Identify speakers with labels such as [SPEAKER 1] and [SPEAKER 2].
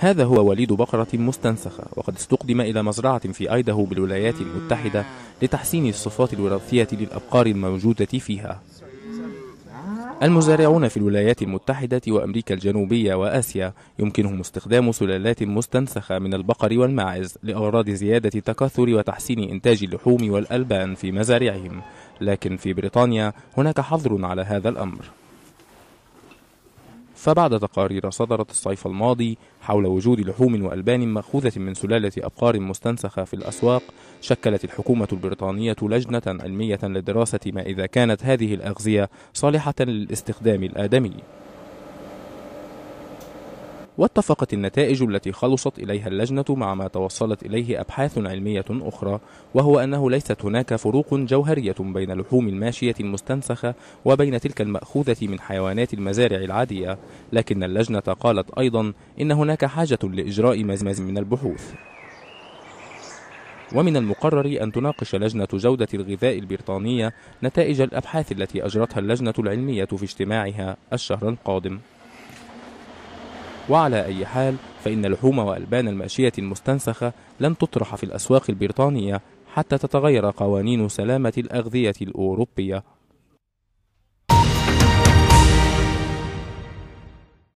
[SPEAKER 1] هذا هو وليد بقرة مستنسخة وقد استقدم إلى مزرعة في أيده بالولايات المتحدة لتحسين الصفات الوراثية للأبقار الموجودة فيها المزارعون في الولايات المتحدة وأمريكا الجنوبية وآسيا يمكنهم استخدام سلالات مستنسخة من البقر والماعز لأغراض زيادة التكاثر وتحسين إنتاج اللحوم والألبان في مزارعهم لكن في بريطانيا هناك حظر على هذا الأمر فبعد تقارير صدرت الصيف الماضي حول وجود لحوم وألبان مأخوذة من سلالة أبقار مستنسخة في الأسواق شكلت الحكومة البريطانية لجنة علمية لدراسة ما إذا كانت هذه الأغذية صالحة للاستخدام الآدمي واتفقت النتائج التي خلصت إليها اللجنة مع ما توصلت إليه أبحاث علمية أخرى وهو أنه ليست هناك فروق جوهرية بين لحوم الماشية المستنسخة وبين تلك المأخوذة من حيوانات المزارع العادية لكن اللجنة قالت أيضا إن هناك حاجة لإجراء مزمز من البحوث ومن المقرر أن تناقش لجنة جودة الغذاء البريطانية نتائج الأبحاث التي أجرتها اللجنة العلمية في اجتماعها الشهر القادم وعلى أي حال فإن لحوم وألبان الماشية المستنسخة لن تطرح في الأسواق البريطانية حتى تتغير قوانين سلامة الأغذية الأوروبية